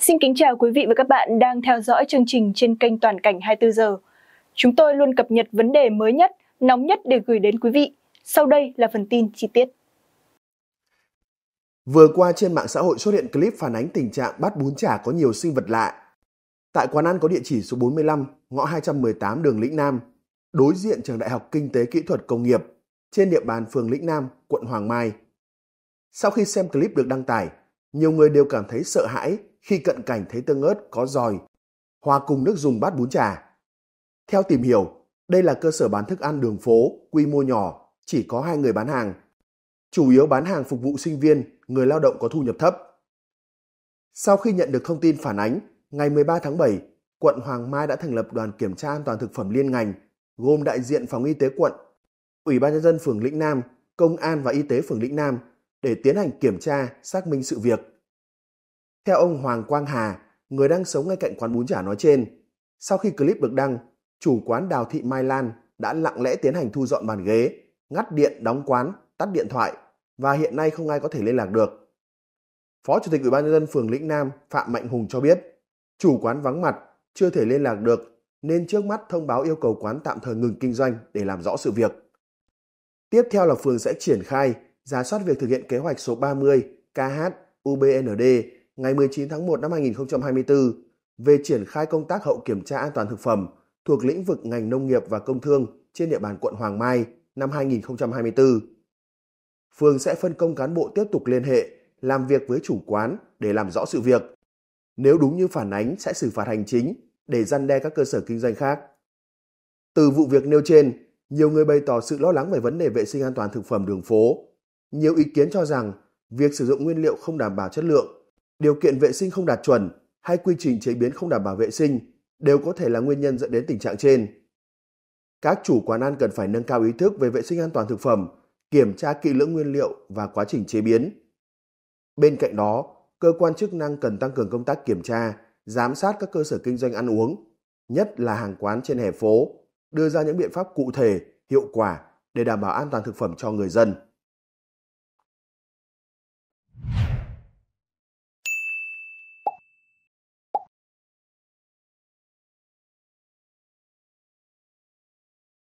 Xin kính chào quý vị và các bạn đang theo dõi chương trình trên kênh Toàn cảnh 24 giờ. Chúng tôi luôn cập nhật vấn đề mới nhất, nóng nhất để gửi đến quý vị. Sau đây là phần tin chi tiết. Vừa qua trên mạng xã hội xuất hiện clip phản ánh tình trạng bát bún chả có nhiều sinh vật lạ. Tại quán ăn có địa chỉ số 45, ngõ 218 đường Lĩnh Nam, đối diện trường Đại học Kinh tế Kỹ thuật Công nghiệp trên địa bàn phường Lĩnh Nam, quận Hoàng Mai. Sau khi xem clip được đăng tải, nhiều người đều cảm thấy sợ hãi khi cận cảnh thấy tương ớt có giòi, hòa cùng nước dùng bát bún trà. Theo tìm hiểu, đây là cơ sở bán thức ăn đường phố, quy mô nhỏ, chỉ có hai người bán hàng. Chủ yếu bán hàng phục vụ sinh viên, người lao động có thu nhập thấp. Sau khi nhận được thông tin phản ánh, ngày 13 tháng 7, quận Hoàng Mai đã thành lập đoàn kiểm tra an toàn thực phẩm liên ngành, gồm đại diện phòng y tế quận, Ủy ban nhân dân phường Lĩnh Nam, công an và y tế phường Lĩnh Nam để tiến hành kiểm tra, xác minh sự việc. Theo ông Hoàng Quang Hà, người đang sống ngay cạnh quán bún chả nói trên, sau khi clip được đăng, chủ quán Đào Thị Mai Lan đã lặng lẽ tiến hành thu dọn bàn ghế, ngắt điện đóng quán, tắt điện thoại và hiện nay không ai có thể liên lạc được. Phó Chủ tịch Ủy ban nhân dân phường Lĩnh Nam Phạm Mạnh Hùng cho biết, chủ quán vắng mặt, chưa thể liên lạc được nên trước mắt thông báo yêu cầu quán tạm thời ngừng kinh doanh để làm rõ sự việc. Tiếp theo là phường sẽ triển khai giả soát việc thực hiện kế hoạch số 30 KH UBND ngày 19 tháng 1 năm 2024 về triển khai công tác hậu kiểm tra an toàn thực phẩm thuộc lĩnh vực ngành nông nghiệp và công thương trên địa bàn quận Hoàng Mai năm 2024. Phường sẽ phân công cán bộ tiếp tục liên hệ, làm việc với chủ quán để làm rõ sự việc. Nếu đúng như phản ánh sẽ xử phạt hành chính để răn đe các cơ sở kinh doanh khác. Từ vụ việc nêu trên, nhiều người bày tỏ sự lo lắng về vấn đề vệ sinh an toàn thực phẩm đường phố. Nhiều ý kiến cho rằng việc sử dụng nguyên liệu không đảm bảo chất lượng điều kiện vệ sinh không đạt chuẩn hay quy trình chế biến không đảm bảo vệ sinh đều có thể là nguyên nhân dẫn đến tình trạng trên. Các chủ quán ăn cần phải nâng cao ý thức về vệ sinh an toàn thực phẩm, kiểm tra kỹ lưỡng nguyên liệu và quá trình chế biến. Bên cạnh đó, cơ quan chức năng cần tăng cường công tác kiểm tra, giám sát các cơ sở kinh doanh ăn uống, nhất là hàng quán trên hè phố, đưa ra những biện pháp cụ thể, hiệu quả để đảm bảo an toàn thực phẩm cho người dân.